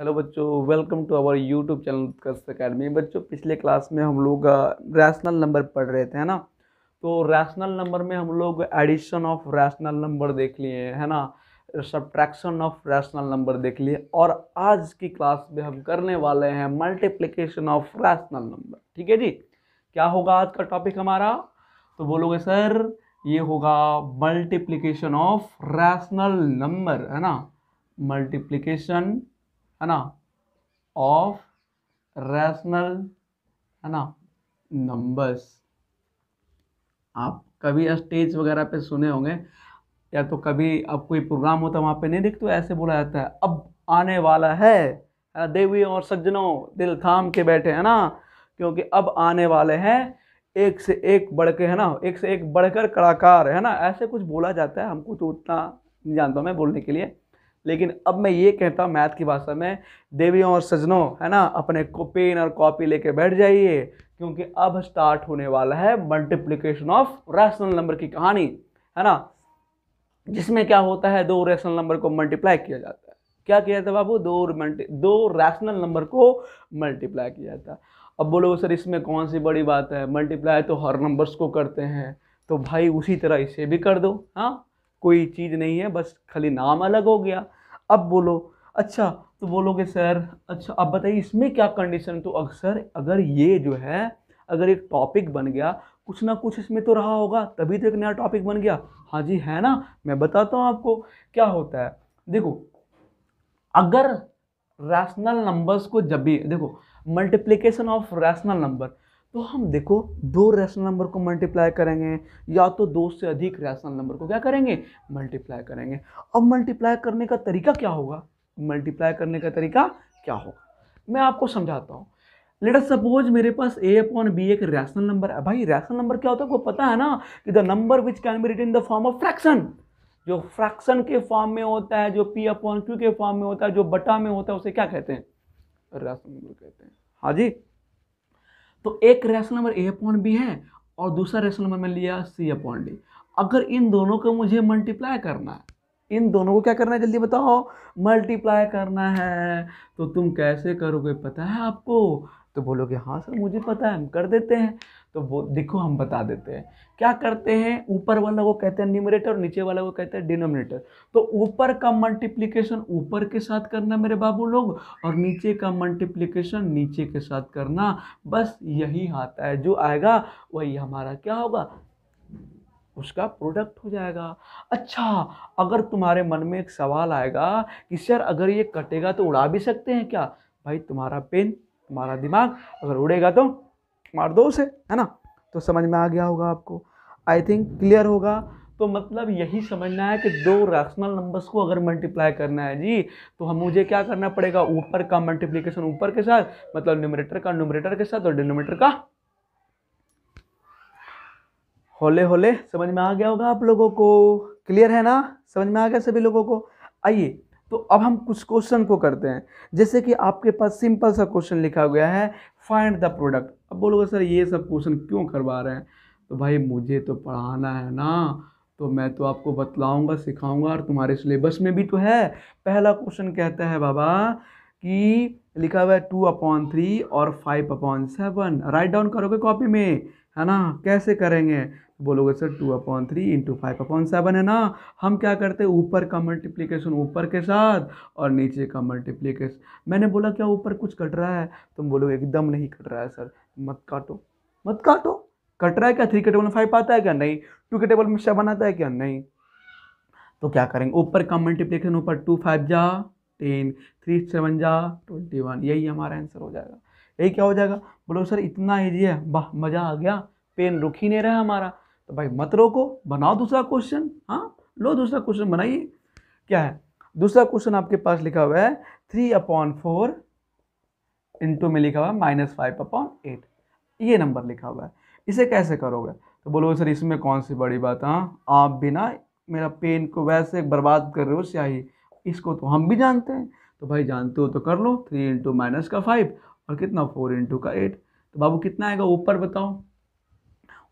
hello बच्चों welcome to our YouTube channel Utkarsh academy बच्चों पिछले क्लास में हम लोग रैशनल नंबर पढ़ रहे थे है ना तो रैशनल नंबर में हम लोग एडिशन ऑफ रैशनल नंबर देख लिए है ना सब्ट्रैक्शन ऑफ रैशनल नंबर देख लिए और आज की क्लास में हम करने वाले हैं मल्टीप्लीकेशन ऑफ रैशनल नंबर ठीक है जी क्या होगा आज का टॉपिक हमारा तो बोलोगे सर ये होगा मल्टीप्लीकेशन ऑफ रैशनल नंबर है ना मल्टीप्लीकेशन है ना ऑफ रैशनल है ना नंबर्स आप कभी स्टेज वगैरह पे सुने होंगे या तो कभी अब कोई प्रोग्राम होता है वहाँ पे नहीं देखते तो ऐसे बोला जाता है अब आने वाला है देवी और सज्जनों दिल थाम के बैठे है ना क्योंकि अब आने वाले हैं एक से एक बढ़ के है ना एक से एक बढ़कर कलाकार है ना ऐसे कुछ बोला जाता है हमको तो उतना नहीं जानता मैं बोलने के लिए लेकिन अब मैं ये कहता हूँ मैथ की भाषा में देवियों और सजनों है ना अपने को पेन और कॉपी लेके बैठ जाइए क्योंकि अब स्टार्ट होने वाला है मल्टीप्लिकेशन ऑफ रैशनल नंबर की कहानी है ना जिसमें क्या होता है दो रैशनल नंबर को मल्टीप्लाई किया जाता है क्या किया जाता है बाबू दो मल्टी दो रैशनल नंबर को मल्टीप्लाई किया जाता है अब बोलो सर इसमें कौन सी बड़ी बात है मल्टीप्लाई तो हर नंबर्स को करते हैं तो भाई उसी तरह इसे भी कर दो हाँ कोई चीज़ नहीं है बस खाली नाम अलग हो गया अब बोलो अच्छा तो बोलोगे सर अच्छा अब बताइए इसमें क्या कंडीशन तो अक्सर अगर ये जो है अगर एक टॉपिक बन गया कुछ ना कुछ इसमें तो रहा होगा तभी तो एक नया टॉपिक बन गया हाँ जी है ना मैं बताता हूँ आपको क्या होता है देखो अगर रैशनल नंबर्स को जब भी देखो मल्टीप्लीकेशन ऑफ रैशनल नंबर तो हम देखो दो रैशनल नंबर को मल्टीप्लाई करेंगे या तो दो से अधिक रैशनल नंबर को क्या करेंगे मल्टीप्लाई करेंगे अब मल्टीप्लाई करने का तरीका क्या होगा मल्टीप्लाई करने का तरीका क्या होगा मैं आपको समझाता हूँ लेट सपोज मेरे पास ए अपॉन बी एक रैशनल नंबर है भाई रैशनल नंबर क्या होता है आपको पता है ना कि the number which can be written in the form of fraction जो फ्रैक्शन के फॉर्म में होता है जो पी अपॉन क्यू के फॉर्म में होता है जो बटा में होता है उसे क्या कहते हैं रैशनल नंबर कहते हैं हाँ जी तो एक rational number A upon B है और दूसरा रेशन नंबर मैं लिया सी अपॉन डी अगर इन दोनों को मुझे मल्टीप्लाई करना है इन दोनों को क्या करना है जल्दी बताओ मल्टीप्लाई करना है तो तुम कैसे करोगे पता है आपको तो बोलोगे हाँ सर मुझे पता है हम कर देते हैं तो वो देखो हम बता देते हैं क्या करते हैं ऊपर वाला को कहते हैं न्यूमरेटर और नीचे वाला को कहते हैं डिनोमिनेटर तो ऊपर का मल्टीप्लीकेशन ऊपर के साथ करना मेरे बाबू लोग और नीचे का मल्टीप्लीकेशन नीचे के साथ करना बस यही आता है जो आएगा वही हमारा क्या होगा उसका प्रोडक्ट हो जाएगा अच्छा अगर तुम्हारे मन में एक सवाल आएगा कि सर अगर ये कटेगा तो उड़ा भी सकते हैं क्या भाई तुम्हारा पेन हमारा दिमाग अगर उड़ेगा तो मार दो उसे है ना तो समझ में आ गया होगा आपको आई थिंक क्लियर होगा तो मतलब यही समझना है कि दो रैशनल नंबर्स को अगर मल्टीप्लाई करना है जी तो हम मुझे क्या करना पड़ेगा ऊपर का मल्टीप्लीकेशन ऊपर के साथ मतलब न्यूमरेटर का न्यूमरेटर के साथ और डिनोमीटर का होले होले समझ में आ गया होगा आप लोगों को क्लियर है ना समझ में आ गया सभी लोगों को आइए तो अब हम कुछ क्वेश्चन को करते हैं जैसे कि आपके पास सिंपल सा क्वेश्चन लिखा गया है फाइंड द प्रोडक्ट अब बोलोगे सर ये सब क्वेश्चन क्यों करवा रहे हैं तो भाई मुझे तो पढ़ाना है ना तो मैं तो आपको बतलाऊंगा सिखाऊंगा और तुम्हारे सिलेबस में भी तो है पहला क्वेश्चन कहता है बाबा कि लिखा हुआ है टू अपॉन थ्री और five upon seven right down करोगे कॉपी में है ना कैसे करेंगे तो बोलोगे sir two upon three into five upon seven है ना हम क्या करते हैं ऊपर का मल्टीप्लिकेशन ऊपर के साथ और नीचे का मल्टीप्लिकेशन मैंने बोला क्या ऊपर कुछ कट रहा है तुम तो बोलोगे एकदम नहीं कट रहा है सर मत काटो मत काटो कट रहा है क्या थ्री के टेबल में फाइव आता है क्या नहीं टू के टेबल में सेवन आता है क्या नहीं तो क्या करेंगे ऊपर का मल्टीप्लिकेशन ऊपर टू फाइव जा टेन थ्री सेवन जा ट्वेंटी वन यही हमारा आंसर हो जाएगा यही क्या हो जाएगा बोलो सर इतना ईजी है वाह मज़ा आ गया पेन रुक ही नहीं रहा हमारा तो भाई मत रोको बनाओ दूसरा क्वेश्चन हाँ लो दूसरा क्वेश्चन बनाइए क्या है दूसरा क्वेश्चन आपके पास लिखा हुआ है थ्री अपॉन फोर इंटू में लिखा हुआ है माइनस फाइव अपॉन एट ये नंबर लिखा हुआ है इसे कैसे करोगे तो बोलो सर इसमें कौन सी बड़ी बात है हाँ, आप भी ना मेरा पेन को वैसे बर्बाद कर रहे हो स्याही इसको तो हम भी जानते हैं तो भाई जानते हो तो कर लो थ्री इंटू माइनस का फाइव और कितना फोर इंटू का एट तो बाबू कितना आएगा ऊपर बताओ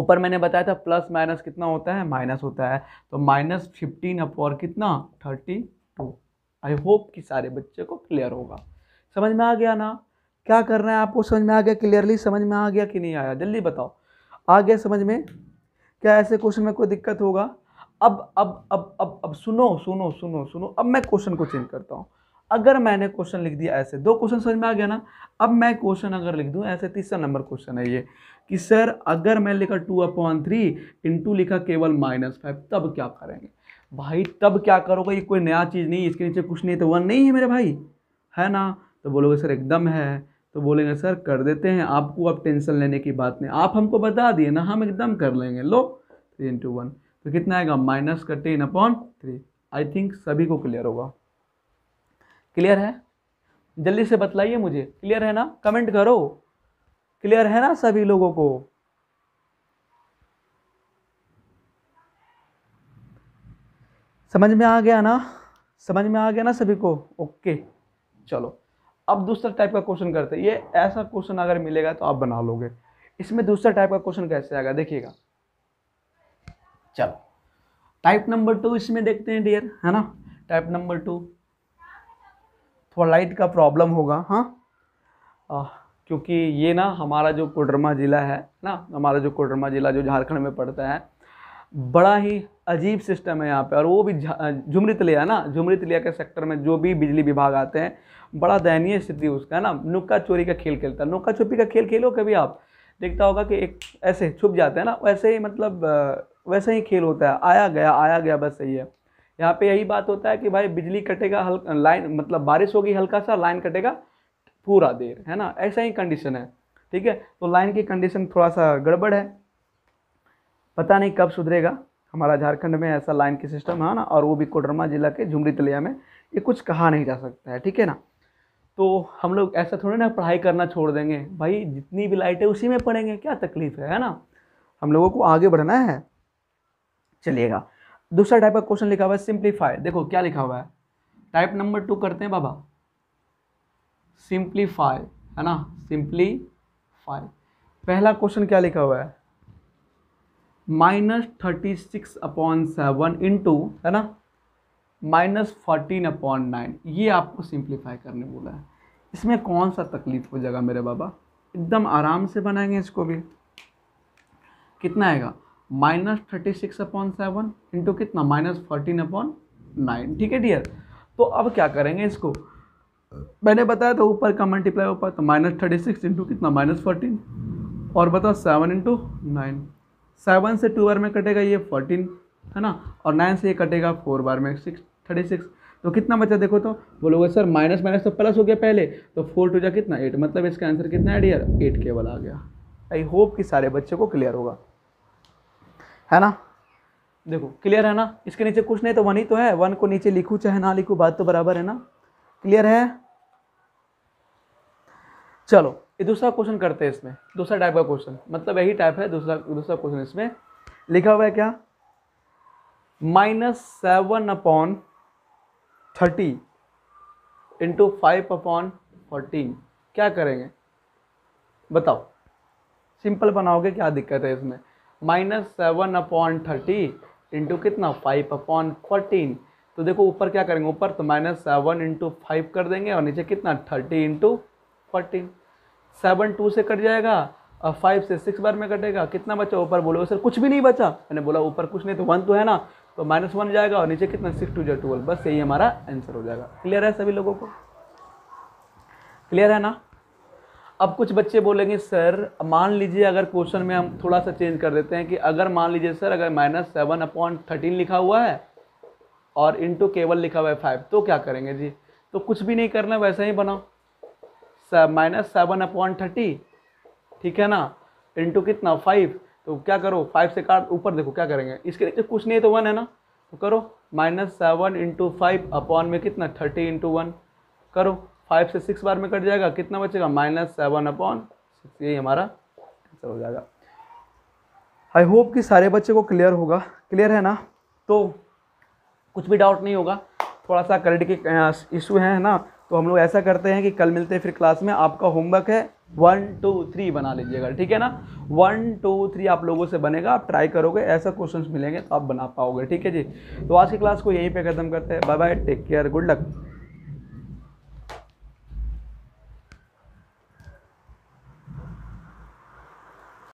ऊपर मैंने बताया था प्लस माइनस कितना होता है माइनस होता है तो माइनस फिफ्टीन अपॉर कितना थर्टी टू आई होप कि सारे बच्चे को क्लियर होगा समझ में आ गया ना क्या कर रहे हैं आपको समझ में आ गया क्लियरली समझ में आ गया कि नहीं आया जल्दी बताओ आ गया समझ में क्या ऐसे क्वेश्चन में कोई दिक्कत होगा अब अब अब अब अब सुनो सुनो सुनो सुनो अब मैं क्वेश्चन को चेंज करता हूँ अगर मैंने क्वेश्चन लिख दिया ऐसे दो क्वेश्चन समझ में आ गया ना अब मैं क्वेश्चन अगर लिख दूँ ऐसे तीसरा नंबर क्वेश्चन है ये कि सर अगर मैं लिखा टू अपॉन थ्री इंटू लिखा केवल माइनस फाइव तब क्या करेंगे भाई तब क्या करोगे ये कोई नया चीज़ नहीं इसके नीचे कुछ नहीं तो वन नहीं है मेरे भाई है ना तो बोलोगे सर एकदम है तो बोलेंगे सर कर देते हैं आपको अब टेंशन लेने की बात नहीं आप हमको बता दिए ना हम एकदम कर लेंगे लो थ्री इंटू वन तो कितना आएगा माइनस का ten upon three I think सभी को क्लियर होगा क्लियर है जल्दी से बतलाइए मुझे क्लियर है ना कमेंट करो क्लियर है ना सभी लोगों को समझ में आ गया ना समझ में आ गया ना सभी को ओके चलो अब दूसरा टाइप का क्वेश्चन करते हैं ये ऐसा क्वेश्चन अगर मिलेगा तो आप बना लोगे इसमें दूसरा टाइप का क्वेश्चन कैसे आएगा देखिएगा चलो टाइप नंबर टू इसमें देखते हैं डियर है ना टाइप नंबर टू थोड़ा लाइट का प्रॉब्लम होगा हाँ क्योंकि ये ना हमारा जो कोडरमा ज़िला है ना हमारा जो कोडरमा ज़िला जो झारखंड में पड़ता है बड़ा ही अजीब सिस्टम है यहाँ पे और वो भी झुमरित लिया ना झुमरित लिया के सेक्टर में जो भी बिजली विभाग आते हैं बड़ा दयनीय स्थिति उसका है ना नुक्का चोरी का खेल खेलता है नुक्का छुपी का खेल खेलो कभी आप देखता होगा कि एक ऐसे छुप जाते हैं ना वैसे ही मतलब वैसे ही खेल होता है आया गया आया गया बस सही है यहाँ पे यही बात होता है कि भाई बिजली कटेगा हल लाइन मतलब बारिश होगी हल्का सा लाइन कटेगा पूरा देर है ना ऐसा ही कंडीशन है ठीक है तो लाइन की कंडीशन थोड़ा सा गड़बड़ है पता नहीं कब सुधरेगा हमारा झारखंड में ऐसा लाइन की सिस्टम है ना और वो भी कोडरमा जिला के झुमरी तलिया में ये कुछ कहा नहीं जा सकता है ठीक है ना तो हम लोग ऐसा थोड़े ना पढ़ाई करना छोड़ देंगे भाई जितनी भी लाइट है उसी में पढ़ेंगे क्या तकलीफ़ है है ना हम लोगों को आगे बढ़ना है चलिएगा दूसरा टाइप का क्वेश्चन लिखा हुआ है सिंप्लीफाई देखो क्या लिखा हुआ है टाइप नंबर टू करते हैं बाबा सिंप्लीफाई है ना सिंप्लीफाई पहला क्वेश्चन क्या लिखा हुआ है minus thirty six upon seven into है ना माइनस फोर्टीन अपॉन नाइन ये आपको सिंप्लीफाई करने बोला है इसमें कौन सा तकलीफ हो जाएगा मेरे बाबा एकदम आराम से बनाएंगे इसको भी कितना आएगा minus thirty six upon seven into कितना माइनस फोर्टीन अपॉन नाइन ठीक है डियर तो अब क्या करेंगे इसको मैंने बताया था ऊपर का मल्टीप्लाई ऊपर तो माइनस थर्टी सिक्स इंटू कितना माइनस फोर्टीन और बताओ सेवन इंटू नाइन सेवन से टू बार में कटेगा ये फोर्टीन है ना और नाइन से ये कटेगा फोर बार में सिक्स थर्टी सिक्स तो कितना बचा देखो तो बोलोगे सर माइनस माइनस तो प्लस हो गया पहले तो फोर टू जा कितना एट मतलब इसका आंसर कितना है डियर एट केवल आ गया आई होप कि सारे बच्चे को क्लियर होगा है ना देखो क्लियर है ना इसके नीचे कुछ नहीं तो वन ही तो है वन को नीचे लिखूँ चाहे ना लिखूँ बात तो बराबर है ना क्लियर है चलो ये दूसरा क्वेश्चन करते हैं इसमें दूसरा टाइप का क्वेश्चन मतलब यही टाइप है दूसरा दूसरा क्वेश्चन इसमें लिखा हुआ है क्या minus seven upon thirty into five upon fourteen क्या करेंगे बताओ सिंपल बनाओगे क्या दिक्कत है इसमें minus seven upon thirty into कितना फाइव अपॉन फोर्टीन तो देखो ऊपर क्या करेंगे ऊपर तो माइनस सेवन इंटू फाइव कर देंगे और नीचे कितना thirty into fourteen seven two से कट जाएगा और फाइव से सिक्स बार में कटेगा कितना बचा ऊपर बोलो सर कुछ भी नहीं बचा मैंने बोला ऊपर कुछ नहीं तो वन तो है ना तो माइनस वन जाएगा और नीचे कितना सिक्स टू जो ट्वेल्व बस यही हमारा आंसर हो जाएगा क्लियर है सभी लोगों को क्लियर है ना अब कुछ बच्चे बोलेंगे सर मान लीजिए अगर क्वेश्चन में हम थोड़ा सा चेंज कर देते हैं कि अगर मान लीजिए सर अगर माइनस सेवन अपॉइंट थर्टीन लिखा हुआ है और इंटू केवल लिखा हुआ है फाइव तो क्या करेंगे जी तो कुछ भी नहीं करना वैसे ही बनाओ माइनस सेवन अपॉइंट थर्टी ठीक है ना इंटू कितना फाइव तो क्या करो फाइव से काट ऊपर देखो क्या करेंगे इसके नीचे कुछ नहीं तो वन है ना तो करो minus seven into five upon में कितना थर्टी इंटू वन करो फाइव से सिक्स बार में कट जाएगा कितना बचेगा माइनस सेवन अपॉन सिक्स यही हमारा आंसर हो जाएगा आई होप कि सारे बच्चे को क्लियर होगा क्लियर है ना तो कुछ भी डाउट नहीं होगा थोड़ा सा करंट के इशू है ना तो हम लोग ऐसा करते हैं कि कल मिलते हैं फिर क्लास में आपका होमवर्क है वन टू थ्री बना लीजिएगा ठीक है ना वन टू थ्री आप लोगों से बनेगा आप ट्राई करोगे ऐसा क्वेश्चन मिलेंगे तो आप बना पाओगे ठीक है जी तो आज की क्लास को यहीं पे ख़त्म करते हैं bye bye take care good luck